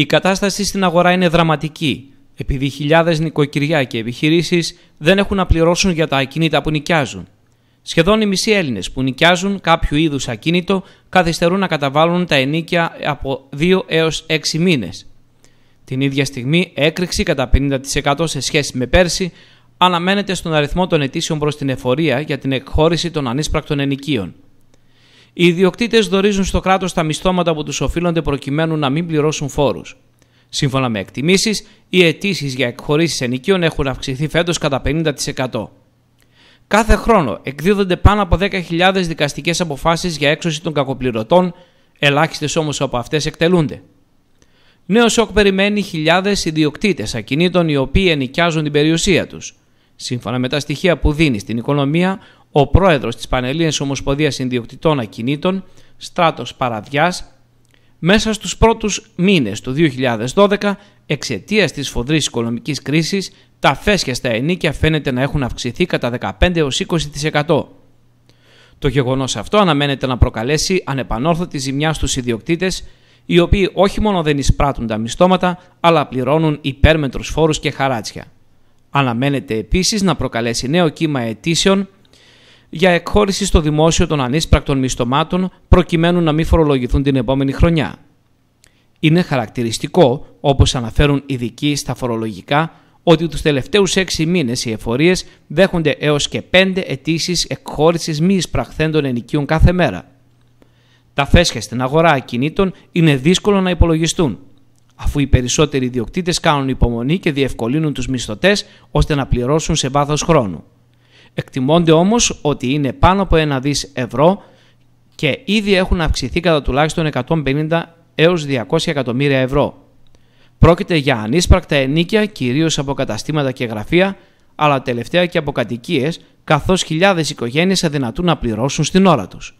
Η κατάσταση στην αγορά είναι δραματική, επειδή χιλιάδες νοικοκυριά και επιχειρήσεις δεν έχουν να πληρώσουν για τα ακίνητα που νοικιάζουν. Σχεδόν οι μισοί Έλληνες που νοικιάζουν κάποιο είδους ακίνητο καθυστερούν να καταβάλουν τα ενίκια από 2 έω 6 μήνες. Την ίδια στιγμή, έκρηξη κατά 50% σε σχέση με πέρσι αναμένεται στον αριθμό των αιτήσεων προς την εφορία για την εκχώρηση των ανίσπρακτων ενοικίων. Οι ιδιοκτήτες δορίζουν στο κράτος τα μισθώματα που τους οφείλονται προκειμένου να μην πληρώσουν φόρους. Σύμφωνα με εκτιμήσεις, οι αιτήσεις για εκχωρήσεις ενοικίων έχουν αυξηθεί φέτος κατά 50%. Κάθε χρόνο εκδίδονται πάνω από 10.000 δικαστικές αποφάσεις για έξωση των κακοπληρωτών, ελάχιστες όμως από αυτές εκτελούνται. Νέος σοκ περιμένει χιλιάδες ιδιοκτήτες ακινήτων οι οποίοι ενοικιάζουν την περιουσία τους. Σύμφωνα με τα στοιχεία που δίνει στην οικονομία, ο πρόεδρος της Πανελλήνιας Ομοσπονδίας Ιδιοκτητών Ακινήτων, Στράτος Παραδιάς, μέσα στους πρώτους μήνες του 2012, εξαιτίας της φοδρής οικονομικής κρίσης, τα φέσια στα ενίκια φαίνεται να έχουν αυξηθεί κατά 15 20%. Το γεγονός αυτό αναμένεται να προκαλέσει ανεπανόρθωτη ζημιά στους ιδιοκτήτες, οι οποίοι όχι μόνο δεν εισπράττουν τα μισθώματα, αλλά πληρώνουν υπέρμετρους φόρους και χαράτσια. Αναμένεται επίσης να προκαλέσει νέο κύμα αιτήσεων για εκχώρηση στο δημόσιο των ανίσπρακτων μισθωμάτων προκειμένου να μην φορολογηθούν την επόμενη χρονιά. Είναι χαρακτηριστικό, όπως αναφέρουν ειδικοί στα φορολογικά, ότι τους τελευταίους έξι μήνες οι εφορίες δέχονται έως και πέντε αιτήσεις εκχώρησης μη εισπραχθέντων ενοικίων κάθε μέρα. Τα φέσχε στην αγορά ακινήτων είναι δύσκολο να υπολογιστούν, αφού οι περισσότεροι ιδιοκτήτες κάνουν υπομονή και διευκολύνουν τους μισθωτές ώστε να πληρώσουν σε βάθος χρόνου. Εκτιμώνται όμως ότι είναι πάνω από ένα δις ευρώ και ήδη έχουν αυξηθεί κατά τουλάχιστον 150 έως 200 εκατομμύρια ευρώ. Πρόκειται για ανίσπρακτα ενίκια κυρίως από καταστήματα και γραφεία, αλλά τελευταία και από κατοικίες καθώς χιλιάδες οικογένειες αδυνατούν να πληρώσουν στην ώρα τους.